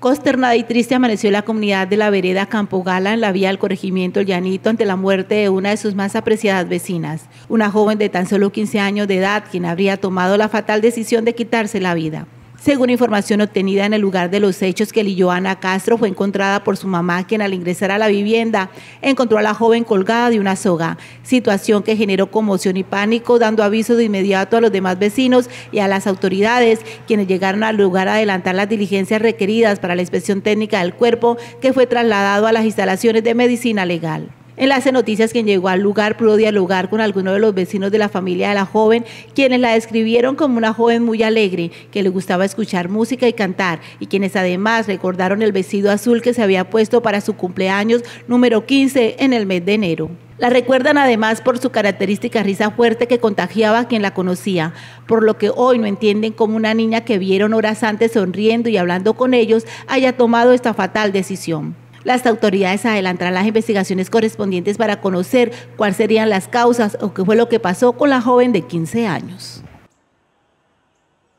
Consternada y triste amaneció la comunidad de la vereda Campo Gala en la vía del corregimiento El Llanito ante la muerte de una de sus más apreciadas vecinas, una joven de tan solo 15 años de edad quien habría tomado la fatal decisión de quitarse la vida. Según información obtenida en el lugar de los hechos, que Lilloana Castro fue encontrada por su mamá, quien al ingresar a la vivienda encontró a la joven colgada de una soga, situación que generó conmoción y pánico, dando aviso de inmediato a los demás vecinos y a las autoridades, quienes llegaron al lugar a adelantar las diligencias requeridas para la inspección técnica del cuerpo, que fue trasladado a las instalaciones de medicina legal. Enlace Noticias, quien llegó al lugar, pudo dialogar con algunos de los vecinos de la familia de la joven, quienes la describieron como una joven muy alegre, que le gustaba escuchar música y cantar, y quienes además recordaron el vestido azul que se había puesto para su cumpleaños número 15 en el mes de enero. La recuerdan además por su característica risa fuerte que contagiaba a quien la conocía, por lo que hoy no entienden cómo una niña que vieron horas antes sonriendo y hablando con ellos haya tomado esta fatal decisión. Las autoridades adelantarán las investigaciones correspondientes para conocer cuáles serían las causas o qué fue lo que pasó con la joven de 15 años.